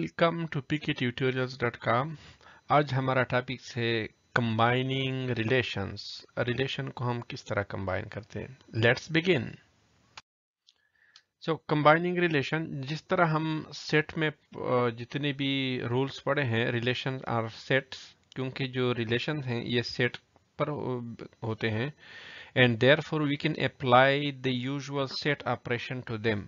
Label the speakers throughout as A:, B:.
A: Welcome to PK pktutorials.com आज हमारा topic है कंबाइनिंग रिलेशंस रिलेशन को हम किस तरह कंबाइन करते हैं let's begin so combining relation जिस तरह हम सेट में जितने भी रूल्स पड़े हैं रिलेशन आर सेट्स क्योंकि जो रिलेशन हैं ये सेट पर होते हैं and for we can apply the usual set operation to them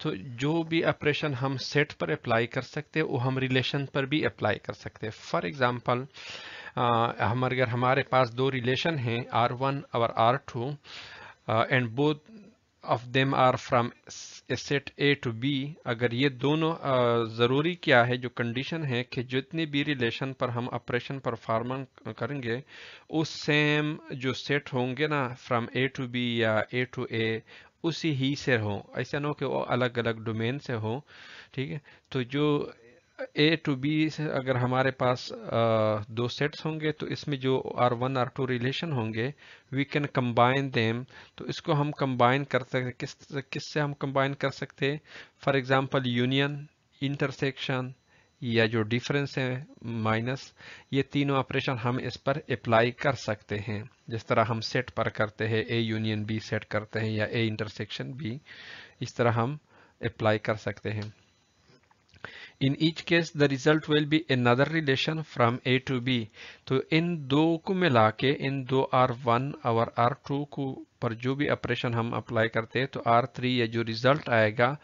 A: तो जो भी ऑपरेशन हम सेट पर अप्लाई कर सकते हैं वो हम रिलेशन पर भी अप्लाई कर सकते हैं फॉर एग्जाम्पल हम अगर हमारे पास दो रिलेशन हैं आर वन और R two and both of them are from a set A to B अगर ये दोनों ज़रूरी क्या है जो कंडीशन है कि जितने भी रिलेशन पर हम ऑपरेशन परफॉर्म करेंगे उस सेम जो सेट होंगे ना फ्राम ए टू बी या ए टू ए उसी ही से हों ऐसा ना हो कि वो अलग अलग डोमेन से हों ठीक है तो जो ए टू बी अगर हमारे पास दो सेट्स होंगे तो इसमें जो R one R two relation होंगे वी कैन कंबाइन देम तो इसको हम कंबाइन कर सकते किस किस से हम कंबाइन कर सकते फॉर एग्जांपल यूनियन इंटरसेक्शन या जो डिफरेंस है माइनस ये तीनों ऑपरेशन हम इस पर अप्लाई कर सकते हैं जिस तरह हम सेट पर करते हैं ए यूनियन बी सेट करते हैं या ए इंटरसेक्शन बी इस तरह हम अप्लाई कर सकते हैं each case the result will be be another relation from A to B तो इन दो को मिला के इन दो आर वन और आर टू को पर जो भी ऑपरेशन हम अप्लाई करते हैं तो आर थ्री या जो रिजल्ट आएगा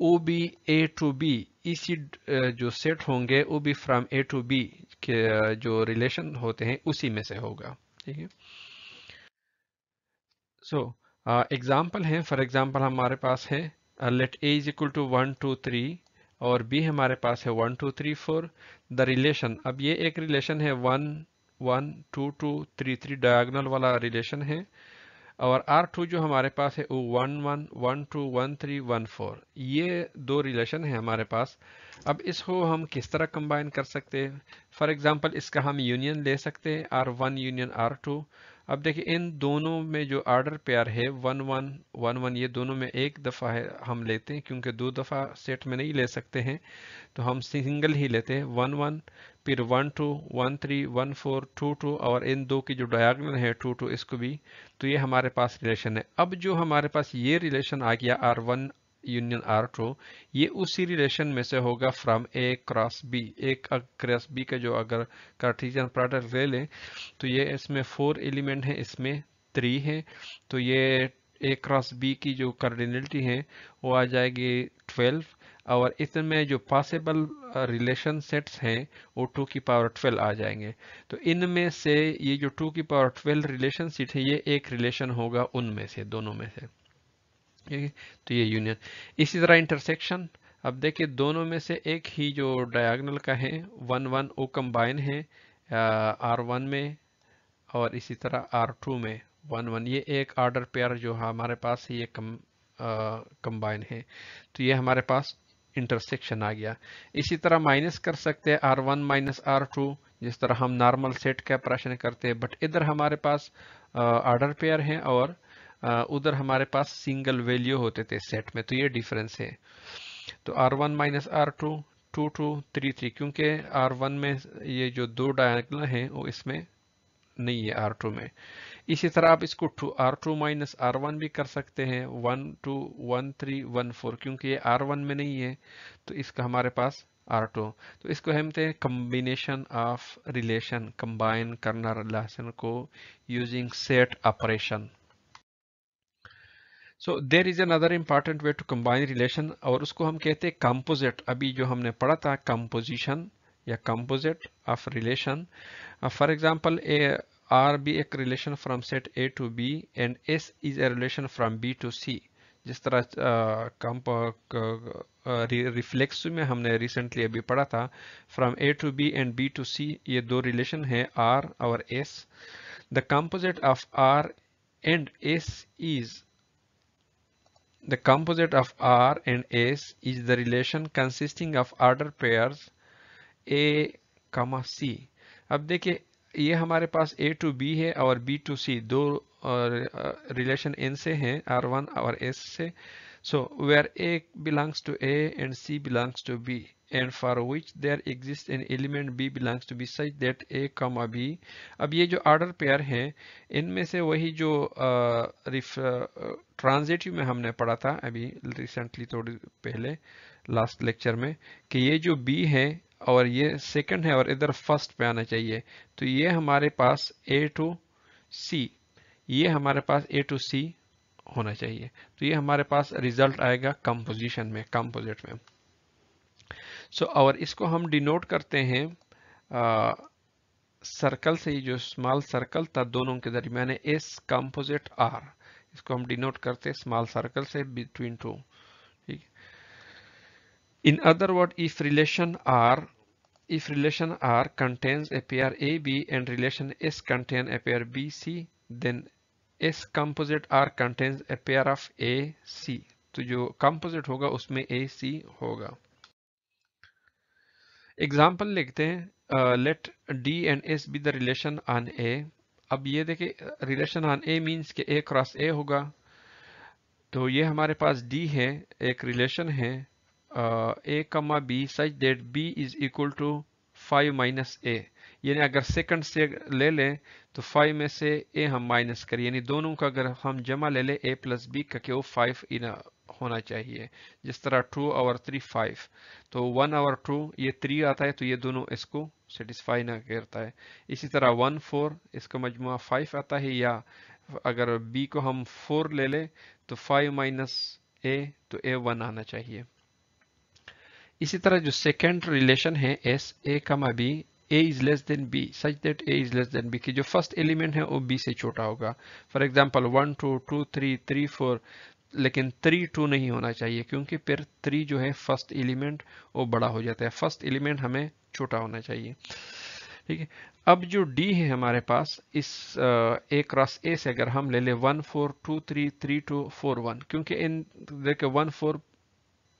A: वो भी ए टू बी इसी जो सेट होंगे वो भी फ्रॉम ए टू बी के जो रिलेशन होते हैं उसी में से होगा ठीक है सो एग्जाम्पल है फॉर एग्जाम्पल हमारे पास है let A is equal to one two three और बी हमारे पास है one two three four the relation अब ये एक रिलेशन है one one two two three three diagonal वाला रिलेशन है और R2 जो हमारे पास है वो one one one two one three one four ये दो रिलेशन है हमारे पास अब इसको हम किस तरह कंबाइन कर सकते हैं फॉर एग्जांपल इसका हम यूनियन ले सकते हैं R1 यूनियन R2 अब देखिए इन दोनों में जो आर्डर पेयर है वन वन वन वन ये दोनों में एक दफ़ा है हम लेते हैं क्योंकि दो दफ़ा सेट में नहीं ले सकते हैं तो हम सिंगल ही लेते हैं वन वन फिर one two one three one four two two और इन दो की जो डायगनल है टू टू इसको भी तो ये हमारे पास रिलेशन है अब जो हमारे पास ये रिलेशन आ गया R one union R two ये उसी रिलेशन में से होगा फ्रॉम ए क्रॉस बी एक क्रॉस बी का जो अगर कार्टिजन प्रोडक्ट ले लें तो ये इसमें फोर एलिमेंट हैं इसमें थ्री हैं तो ये ए क्रॉस बी की जो कार्डिनलिटी है वो आ जाएगी ट्वेल्व और इसमें जो पॉसिबल रिलेशन सेट्स हैं वो टू की पावर ट्वेल्व आ जाएंगे तो इनमें से ये जो टू की पावर ट्वेल्व रिलेशन सीट है ये एक रिलेशन होगा उनमें से दोनों में से ठीक तो ये यूनियन इसी तरह इंटरसेक्शन अब देखिए दोनों में से एक ही जो डायगनल का है वन वन ओ कम्बाइन है आर uh, वन में और इसी तरह आर टू में वन वन ये एक आर्डर पेयर जो हमारे पास ये कम कंबाइन uh, है तो ये हमारे पास इंटरसेक्शन आ गया इसी तरह माइनस कर सकते हैं R one minus R two जिस तरह हम नॉर्मल सेट का ऑपरेशन करते हैं बट इधर हमारे पास आर्डर uh, पेयर हैं और उधर हमारे पास सिंगल वैल्यू होते थे सेट में तो ये डिफरेंस है तो R one minus R two two two three three क्योंकि आर वन में ये जो दो डायगनल हैं वो इसमें नहीं है आर टू में इसी तरह आप इसको to R two minus R one भी कर सकते हैं one two one three one four क्योंकि ये आर वन में नहीं है तो इसका हमारे पास आर टू तो इसको हम थे कम्बिनेशन ऑफ रिलेशन कंबाइन करना रिलेशन को using set operation so there is another important way to combine relation और उसको हम कहते हैं कंपोजिट अभी जो हमने पढ़ा था कंपोजिशन या composite of relation for example A R B एक relation from set A to B and S is a relation from B to C जिस तरह रिफ्लेक्स uh, uh, uh, में हमने रिसेंटली अभी पढ़ा था from A to B and B to C ये दो रिलेशन है आर और S the composite of R and S is The composite of R and S is the relation consisting of order pairs A, comma C. ab dekhiye ये हमारे पास A to B है और B to C दो relation N से हैं R1 और S से so where A belongs to A and C belongs to B and for which there exist an element B belongs to B such that A comma अभी अब ये जो order pair हैं इनमें से वही जो ट्रांजिटिव में हमने पढ़ा था अभी रिसेंटली थोड़ी पहले लास्ट लेक्चर में कि ये जो बी है और ये सेकंड है और इधर फर्स्ट पे आना चाहिए तो ये हमारे पास ए टू सी ये हमारे पास ए टू सी होना चाहिए तो ये हमारे पास रिजल्ट आएगा कंपोजिशन में कंपोजिट में सो so, और इसको हम डिनोट करते हैं आ, सर्कल से ही जो स्मॉल सर्कल था दोनों के दरमियान एस कंपोजिट आर इसको हम डिनोट करते हैं स्मॉल सर्कल से बिटवीन टू ठीक in other word if relation R if relation R contains a pair A B and relation S contain a pair B C then S composite R contains a pair of A C तो जो composite होगा उसमें ए सी होगा example लिखते हैं let D and S be the relation on A अब ये देखे रिलेशन ऑन ए मीन्स के ए क्रॉस ए होगा तो ये हमारे पास डी है एक रिलेशन है A comma B such that B is equal to five minus A यानी अगर सेकंड से ले लें तो फाइव में से ए हम माइनस करें यानी दोनों का अगर हम जमा ले लें ए प्लस बी का के वो फाइव इन होना चाहिए जिस तरह टू आवर थ्री फाइव तो वन आवर टू ये थ्री आता है तो ये दोनों इसको सेटिस्फाई ना करता है इसी तरह वन फोर इसका मजमु फाइव आता है या अगर बी को हम फोर ले लें तो फाइव माइनस ए तो ए वन आना चाहिए इसी तरह जो सेकेंड रिलेशन है S A comma B A is less than B such that A is less than B की जो फर्स्ट एलिमेंट है वो बी से छोटा होगा for example one two two three three four लेकिन थ्री टू नहीं होना चाहिए क्योंकि फिर थ्री जो है फर्स्ट एलिमेंट वो बड़ा हो जाता है फर्स्ट एलिमेंट हमें छोटा होना चाहिए ठीक है अब जो डी है हमारे पास इस ए क्रॉस ए से अगर हम ले लें one four two three three two four one क्योंकि इन देखे one four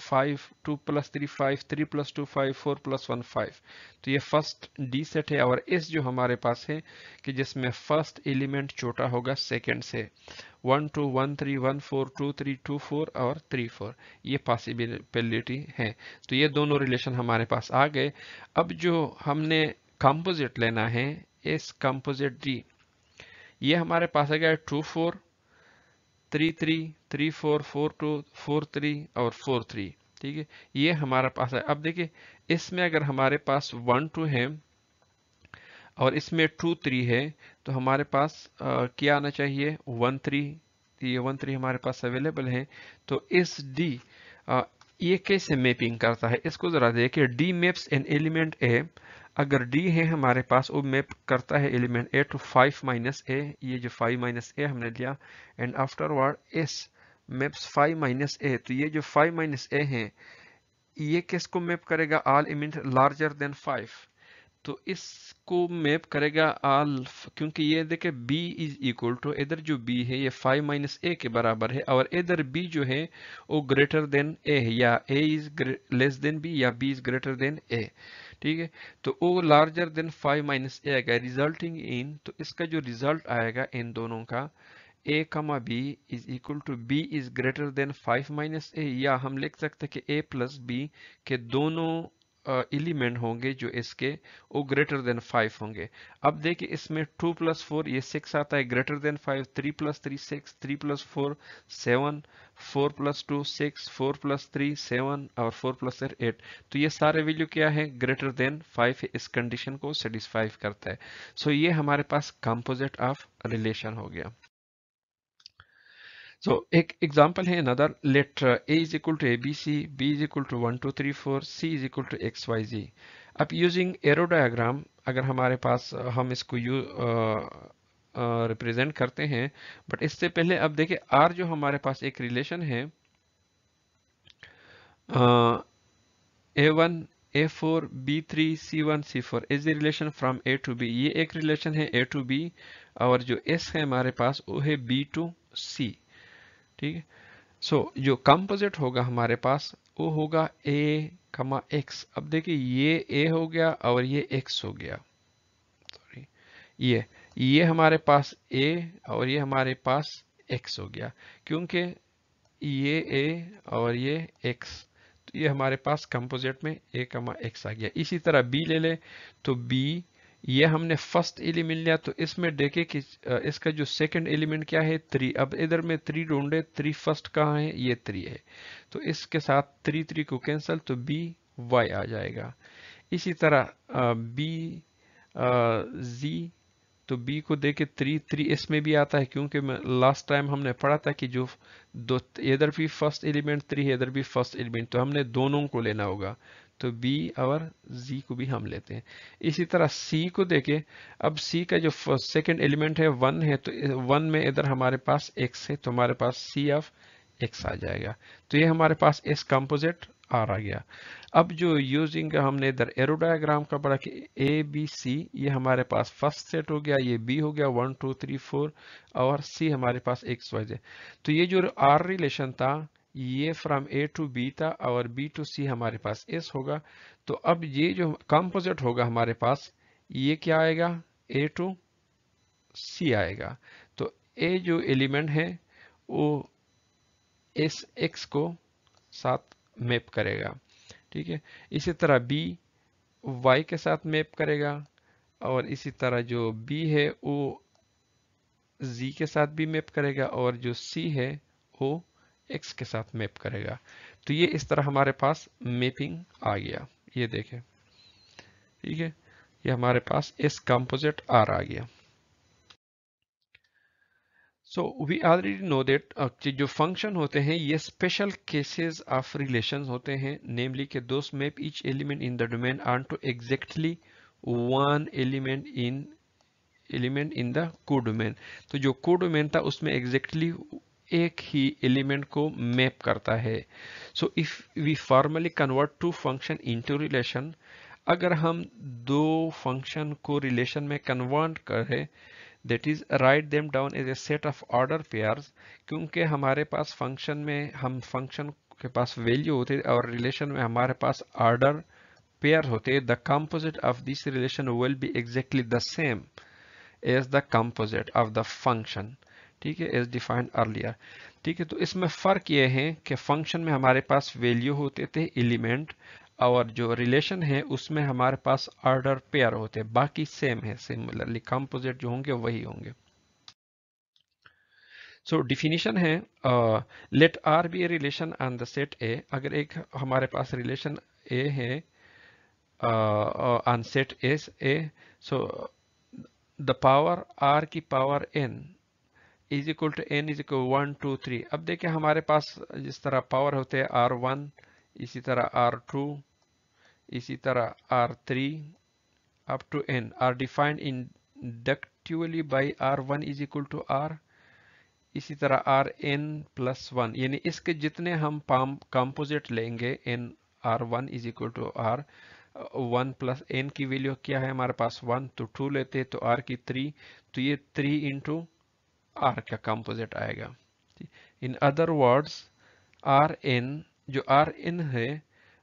A: five two plus three five three plus two five four plus one five तो ये फर्स्ट डी सेट है और एस जो हमारे पास है कि जिसमें फर्स्ट एलिमेंट छोटा होगा सेकेंड से one two one three one four two three two four और थ्री फोर ये पॉसिबिलिटी है तो ये दोनों रिलेशन हमारे पास आ गए अब जो हमने कंपोजिट लेना है एस कंपोजिट डी ये हमारे पास आ गया two four three three three four four two four three और फोर थ्री ठीक है ये हमारे पास है अब देखिए इसमें अगर हमारे पास वन टू है और इसमें टू थ्री है तो हमारे पास आ, क्या आना चाहिए वन थ्री तो ये वन थ्री हमारे पास अवेलेबल है तो इस डी ये कैसे मैपिंग करता है इसको ज़रा देखिए D maps an element A अगर डी है हमारे पास वो मैप करता है element A to five minus A ये जो फाइव माइनस ए हमने लिया and afterward S maps five minus A तो ये जो फाइव माइनस ए है ये किस को मैप करेगा element larger than five तो इसको मैप करेगा आल क्योंकि ये देखे b इज इक्वल टू इधर जो b है ये फाइव माइनस ए के बराबर है और इधर b जो है वो ग्रेटर देन a है या a is less than b या b is greater than a ठीक है तो ओ larger than five minus a आएगा रिजल्टिंग इन तो इसका जो रिजल्ट आएगा इन दोनों का a comma b is equal to b is greater than five minus a या हम लिख सकते हैं कि ए प्लस बी के दोनों एलिमेंट होंगे जो इसके वो ग्रेटर देन फाइव होंगे अब देखिए इसमें टू प्लस फोर ये सिक्स आता है greater than five three plus three six three plus four seven four plus two six four plus three seven और फोर प्लस एट तो ये सारे वैल्यू क्या है ग्रेटर देन फाइव इस कंडीशन को सेटिस्फाई करता है सो so ये हमारे पास कंपोजिट ऑफ रिलेशन हो गया So example है another let A is equal to ABC, B is equal to 1, 2, 3, 4, C is equal to XYZ. अब using arrow diagram अगर हमारे पास हम इसको यू रिप्रेजेंट करते हैं बट इससे पहले अब देखिए आर जो हमारे पास एक रिलेशन है a one a four b three c one c four is the relation from A to b ये एक रिलेशन है ए टू बी और जो एस है हमारे पास वो है बी टू सी ठीक है सो जो कंपोजिट होगा हमारे पास वो होगा ए कमा एक्स अब देखिए ये ए हो गया और ये एक्स हो गया सॉरी ये ये हमारे पास ए और ये हमारे पास एक्स हो गया क्योंकि ये ए और ये एक्स तो ये हमारे पास कंपोजिट में ए कमा एक्स आ गया इसी तरह बी ले ले तो बी ये हमने फर्स्ट एलिमेंट लिया तो इसमें देखे कि इसका जो सेकंड एलिमेंट क्या है थ्री अब इधर में थ्री ढूंढे थ्री फर्स्ट कहाँ है ये थ्री है तो इसके साथ थ्री थ्री को कैंसिल तो बी वाई आ जाएगा इसी तरह बी जी तो बी को देखे थ्री थ्री इसमें भी आता है क्योंकि लास्ट टाइम हमने पढ़ा था कि जो दो इधर भी फर्स्ट एलिमेंट थ्री है इधर भी फर्स्ट एलिमेंट तो हमने दोनों को लेना होगा तो बी और जी को भी हम लेते हैं इसी तरह सी को देखें अब सी का जो सेकेंड एलिमेंट है वन है तो वन में इधर हमारे पास एक्स है तो हमारे पास सी ऑफ एक्स आ जाएगा तो ये हमारे पास एस कंपोजिट आर आ गया अब जो यूजिंग हमने इधर एरो डायग्राम का पढ़ा कि ए बी सी ये हमारे पास फर्स्ट सेट हो गया ये बी हो गया वन टू थ्री फोर और सी हमारे पास एक्स वाई जे तो ये जो आर रिलेशन था ये फ्रॉम ए टू बी था और बी टू सी हमारे पास एस होगा तो अब ये जो कंपोजिट होगा हमारे पास ये क्या आएगा ए टू सी आएगा तो ए जो एलिमेंट है वो एस एक्स को साथ मैप करेगा ठीक है इसी तरह बी वाई के साथ मैप करेगा और इसी तरह जो बी है वो जी के साथ भी मैप करेगा और जो सी है वो एक्स के साथ मैप करेगा तो ये इस तरह हमारे पास मैपिंग आ गया ये देखें ठीक है ये हमारे पास एस कंपोजिट आर आ गया so we already know that जो फंक्शन होते हैं ये स्पेशल केसेस ऑफ रिलेशन होते हैं नेमली के दोस्त map each element in the domain are to exactly one element in element in the codomain तो जो कोडोमेन था उसमें एग्जैक्टली exactly एक ही एलिमेंट को मैप करता है so if we formally convert two function into relation अगर हम दो फंक्शन को रिलेशन में कन्वर्ट करें that is write them down as a set of order pair क्योंकि हमारे पास फंक्शन में हम फंक्शन के पास वैल्यू होते और रिलेशन में हमारे पास ऑर्डर पेयर होते the composite of this relation will be exactly the same as the composite of the function ठीक है एज डिफाइंड अर्लियर ठीक है तो इसमें फ़र्क ये है कि फंक्शन में हमारे पास वैल्यू होते थे एलिमेंट और जो रिलेशन है उसमें हमारे पास ऑर्डर पेयर होते हैं बाकी सेम है सिमिलरली कंपोजिट जो होंगे वही होंगे सो so, डिफिनीशन है let r be a relation on the set a अगर एक हमारे पास रिलेशन ए है on set s a so the power r की power n is equal to n is equal one two three अब देखिए हमारे पास जिस तरह पावर होते हैं आर वन इसी तरह आर टू इसी तरह r three up to n are defined inductively by r one is equal to r इसी तरह आर एन प्लस वन यानी इसके जितने हम कॉम्पोजिट लेंगे n r one is equal to r one plus n की वैल्यू क्या है हमारे पास वन तो टू लेते हैं तो आर की थ्री तो ये थ्री इंटू आर का कंपोजिट आएगा in other words r n जो आर एन है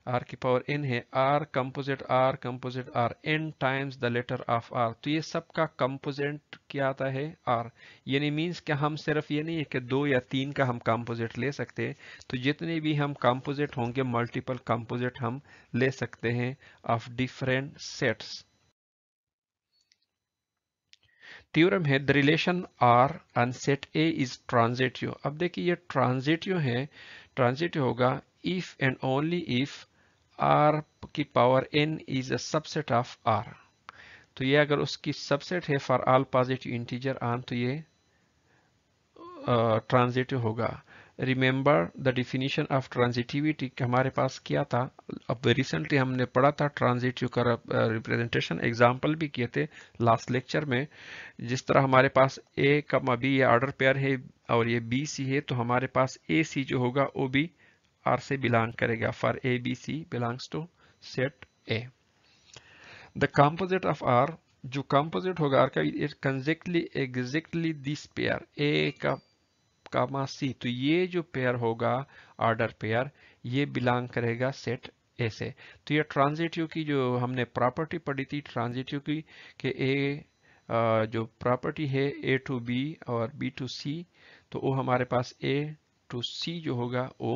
A: आर की पावर एन है r composite r composite r n times the latter of r तो ये सब का कंपोजिट क्या आता है आर यानी मींस कि हम सिर्फ ये नहीं है कि दो या तीन का हम कंपोजिट ले सकते हैं तो जितने भी हम कंपोजिट होंगे मल्टीपल कंपोजिट हम ले सकते हैं ऑफ डिफरेंट सेट्स थ्योरम है the relation r and set a is transitive अब देखिए ये ट्रांजिटिव है ट्रांजिटिव होगा if and only if r की power n is a subset of r तो ये अगर उसकी सबसेट है फॉर ऑल पॉजिटिव इंटीजर आन तो ये ट्रांजिटिव होगा remember the definition of transitivity हमारे पास किया था अब रिसेंटली हमने पढ़ा था ट्रांजिटिव का रिप्रेजेंटेशन एग्जाम्पल भी किए थे लास्ट लेक्चर में जिस तरह हमारे पास ए कम अभी ये ऑर्डर पेयर है और ये बी सी है तो हमारे पास ए सी जो होगा वो भी आर से बिलोंग करेगा for a b c belongs to set a the composite of r जो कॉम्पोजिट होगा आर का इट कंजेक्टली एग्जेक्टली दिस पेयर ए का कामा सी तो ये जो पेयर होगा ऑर्डर पेयर ये बिलोंग करेगा सेट ए से तो ये ट्रांजिटिव की जो हमने प्रॉपर्टी पढ़ी थी ट्रांजिटिव की कि ए जो प्रॉपर्टी है ए टू बी और बी टू सी तो वो हमारे पास ए टू सी जो होगा वो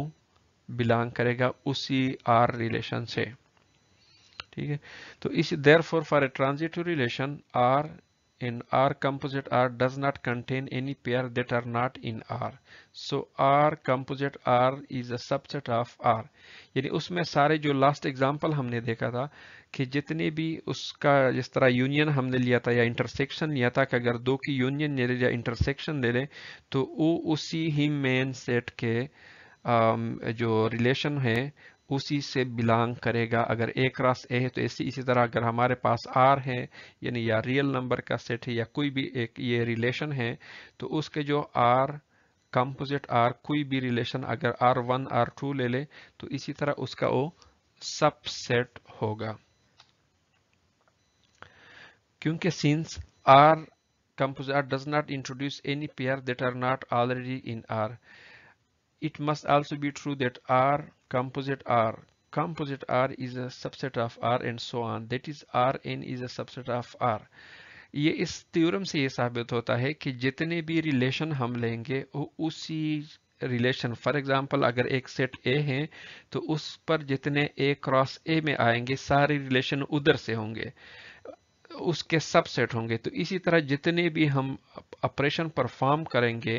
A: बिलोंग करेगा उसी आर रिलेशन से ठीक है तो is therefore for a transitive relation r and R composite R does not contain any pair that are not in R. So R composite R is a subset of R. यानी उसमें सारे जो last example हमने देखा था कि जितने भी उसका जिस तरह यूनियन हमने लिया था या इंटरसेक्शन लिया था कि अगर दो की यूनियन ले लें या इंटरसेक्शन ले लें तो वो उसी ही मेन सेट के um, जो रिलेशन है उसी से बिलोंग करेगा अगर ए क्रॉस ए है तो ऐसी इसी तरह अगर हमारे पास आर है यानी या रियल नंबर का सेट है या कोई भी एक ये रिलेशन है तो उसके जो आर कंपोजिट आर कोई भी रिलेशन अगर आर वन आर टू ले ले तो इसी तरह उसका वो सबसेट होगा क्योंकि since r r does not introduce any pair that are not already in r it must also be true that r composite R. Composite R is a subset of R and so on. That is Rn is a subset of R. ये इस theorem से ये साबित होता है कि जितने भी रिलेशन हम लेंगे उसी रिलेशन फॉर एग्जांपल अगर एक सेट ए है तो उस पर जितने ए क्रॉस ए में आएंगे सारे रिलेशन उधर से होंगे उसके सबसेट होंगे तो इसी तरह जितने भी हम ऑपरेशन परफॉर्म करेंगे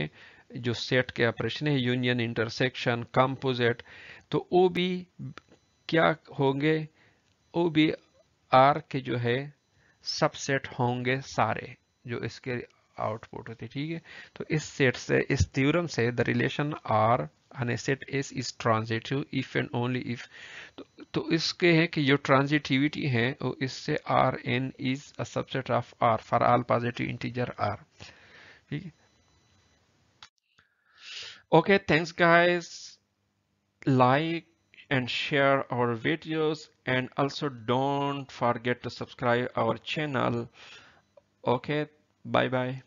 A: जो सेट के ऑपरेशन है यूनियन इंटरसेक्शन कंपोजिट तो ओ बी क्या होंगे ओ बी आर के जो है सबसेट होंगे सारे जो इसके आउटपुट होते ठीक है तो इस सेट से इस थ्योरम से the relation r and a set S is transitive if and तो, तो इसके है कि जो ट्रांजिटिविटी है वो इससे r n is a subset of r for all positive integer r ठीक है okay thanks guys like and share our videos and also don't forget to subscribe our channel okay bye bye